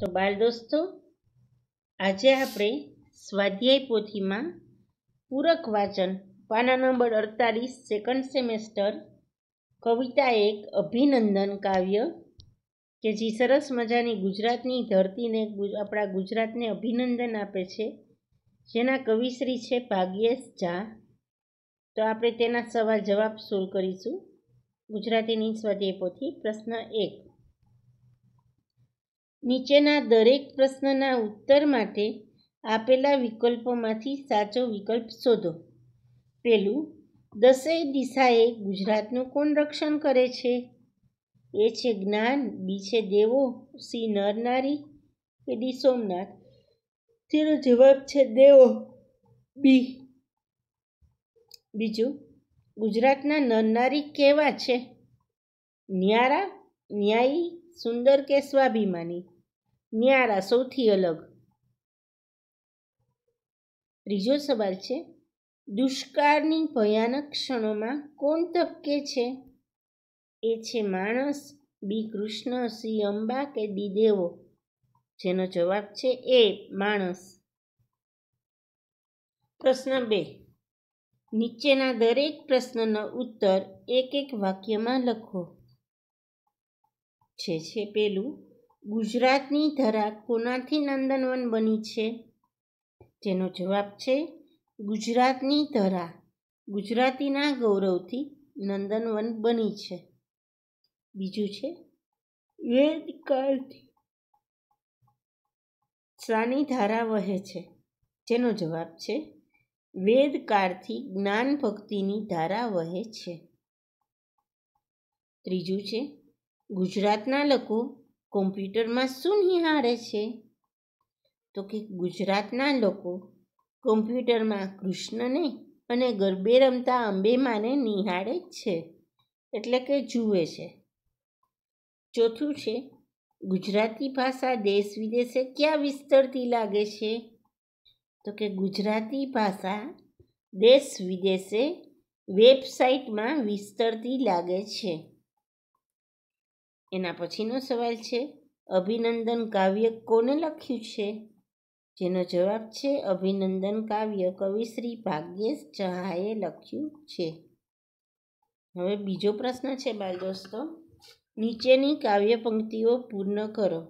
તો બાળ દોસ્તો આજે આપણે સ્વાધ્યાય પોથીમાં પૂરક વાચન પાના નંબર અડતાલીસ સેકન્ડ સેમેસ્ટર કવિતા એક અભિનંદન કાવ્ય કે જે સરસ મજાની ગુજરાતની ધરતીને આપણા ગુજરાતને અભિનંદન આપે છે જેના કવિશ્રી છે ભાગ્યેશ ઝા તો આપણે તેના સવાલ જવાબ સોલ્વ કરીશું ગુજરાતીની સ્વાધ્યાય પોથી પ્રશ્ન એક નીચેના દરેક પ્રશ્નના ઉત્તર માટે આપેલા વિકલ્પોમાંથી સાચો વિકલ્પ શોધો પેલું દસેય દિશાએ ગુજરાતનું કોણ રક્ષણ કરે છે એ છે જ્ઞાન બી છે દેવો સી નરનારી કે ડી સોમનાથ તેનો જવાબ છે દેવો બી બીજું ગુજરાતના નરનારી કેવા છે ન્યારા ન્યાયી સુંદર કે સ્વાભિમાની ન્યારા સૌથી અલગ ત્રીજો સવાલ છે દુષ્કાળની ભયાનક ક્ષણોમાં કોણ તબકે છે એ છે માણસ બી કૃષ્ણ સી અંબા કે ડી દેવો જેનો જવાબ છે એ માણસ પ્રશ્ન બે નીચેના દરેક પ્રશ્નનો ઉત્તર એક એક વાક્યમાં લખો જે છે પેલું ગુજરાતની ધરા કોનાથી નંદનવન બની છે જેનો જવાબ છે ગુજરાતની ધરા ગુજરાતીના ગૌરવથી નંદનવન બની છે બીજું છે વેદકાળથી સાની ધારા વહે છે જેનો જવાબ છે વેદકાળથી જ્ઞાન ભક્તિની ધારા વહે છે ત્રીજું છે ગુજરાતના લોકો કોમ્પ્યુટરમાં શું નિહાળે છે તો કે ગુજરાતના લોકો કોમ્પ્યુટરમાં કૃષ્ણને અને ગરબે રમતા અંબેમાને નિહાળે જ છે એટલે કે જુએ છે ચોથું છે ગુજરાતી ભાષા દેશ વિદેશે ક્યાં વિસ્તરતી લાગે છે તો કે ગુજરાતી ભાષા દેશ વિદેશે વેબસાઇટમાં વિસ્તરતી લાગે છે એના પછીનો સવાલ છે અભિનંદન કાવ્ય કોને લખ્યું છે જેનો જવાબ છે અભિનંદન કાવ્ય કવિશ્રી ભાગ્યેશ જહાએ લખ્યું છે હવે બીજો પ્રશ્ન છે બાલ દોસ્તો નીચેની કાવ્ય પંક્તિઓ પૂર્ણ કરો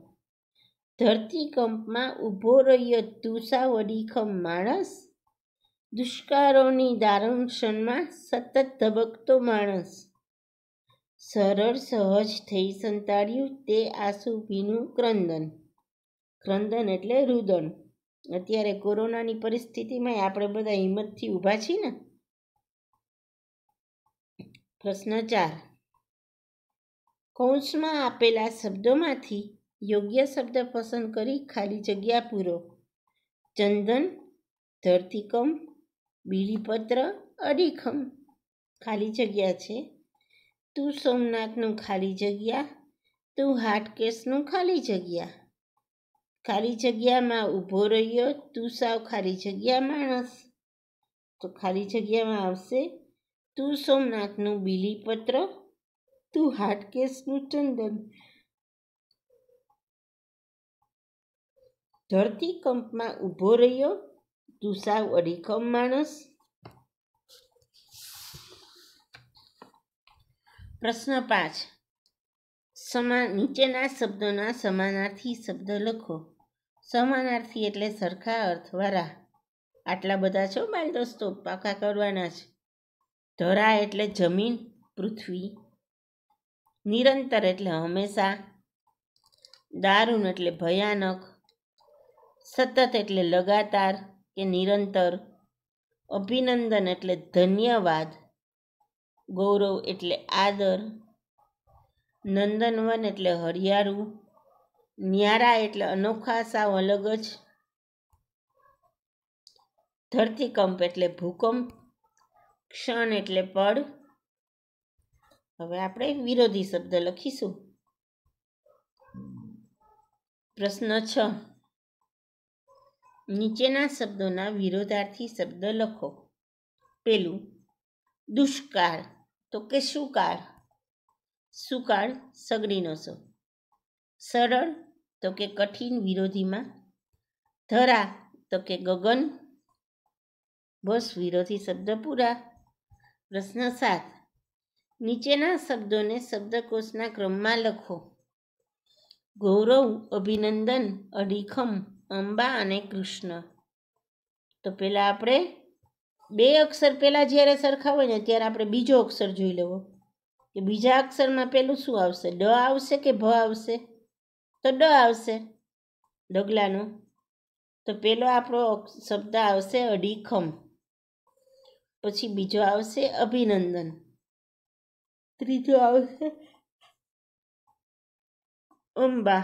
ધરતીકંપમાં ઊભો રહ્યો તુસાવડી ખમ માણસ દુષ્કારોની દારૂણ ક્ષણમાં સતત ધબકતો માણસ સરળ સહજ થઈ સંતાડ્યું તે આંસુ ભીનું ક્રંદન ક્રંદન એટલે રુદન અત્યારે કોરોનાની પરિસ્થિતિમાં આપણે બધા હિંમતથી ઊભા છીએ ને પ્રશ્ન ચાર કૌંસમાં આપેલા શબ્દોમાંથી યોગ્ય શબ્દ પસંદ કરી ખાલી જગ્યા પૂરો ચંદન ધરતીકમ બીલીપત્ર અડીખમ ખાલી જગ્યા છે તું સોમનાથનું ખાલી જગ્યા તું હાટકેશનું ખાલી જગ્યા ખાલી જગ્યામાં ઊભો રહ્યો તું સાવ ખાલી જગ્યા માણસ તો ખાલી જગ્યામાં આવશે તું સોમનાથનું બિલીપત્ર તું હાટકેશનું ચંદન ધરતીકંપમાં ઊભો રહ્યો તું સાવ અડીકમ માણસ પ્રશ્ન પાંચ સમાન નીચેના શબ્દોના સમાનાર્થી શબ્દ લખો સમાનાર્થી એટલે સરખા અર્થવાળા આટલા બધા છો બાલ દોસ્તો પાકા કરવાના છે ધરા એટલે જમીન પૃથ્વી નિરંતર એટલે હંમેશા દારૂણ એટલે ભયાનક સતત એટલે લગાતાર કે નિરંતર અભિનંદન એટલે ધન્યવાદ ગૌરવ એટલે આદર નંદનવન એટલે હરિયાળું ન્યારા એટલે અનોખા સાવ અલગ જ ધરતીકંપ એટલે ભૂકંપ ક્ષણ એટલે પડ હવે આપણે વિરોધી શબ્દ લખીશું પ્રશ્ન છ નીચેના શબ્દોના વિરોધાર્થી શબ્દ લખો પેલું દુષ્કાળ તો કે સુકાળ સુકાળ સગડીનો સો સરળ તો કે કઠિન વિરોધીમાં ધરા તો કે ગગન બસ વિરોધી શબ્દ પૂરા પ્રશ્ન સાત નીચેના શબ્દોને શબ્દકોશના ક્રમમાં લખો ગૌરવ અભિનંદન અડીખમ અંબા અને કૃષ્ણ તો પહેલાં આપણે બે અક્ષર પહેલાં જ્યારે સરખા હોય ને ત્યારે આપણે બીજો અક્ષર જોઈ લેવો કે બીજા અક્ષરમાં પહેલું શું આવશે ડ આવશે કે ભ આવશે તો ડ આવશે ડગલાનો તો પહેલો આપણો શબ્દ આવશે અડીખમ પછી બીજો આવશે અભિનંદન ત્રીજો આવશે અંબા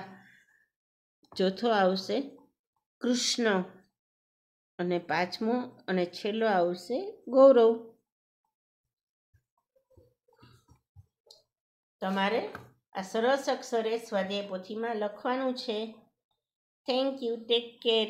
ચોથો આવશે કૃષ્ણ અને પાંચમો અને છેલ્લો આવશે ગૌરવ તમારે આ સરસ અક્ષરે સ્વાધ્યાય પોથીમાં લખવાનું છે થેન્ક યુ ટેક કેર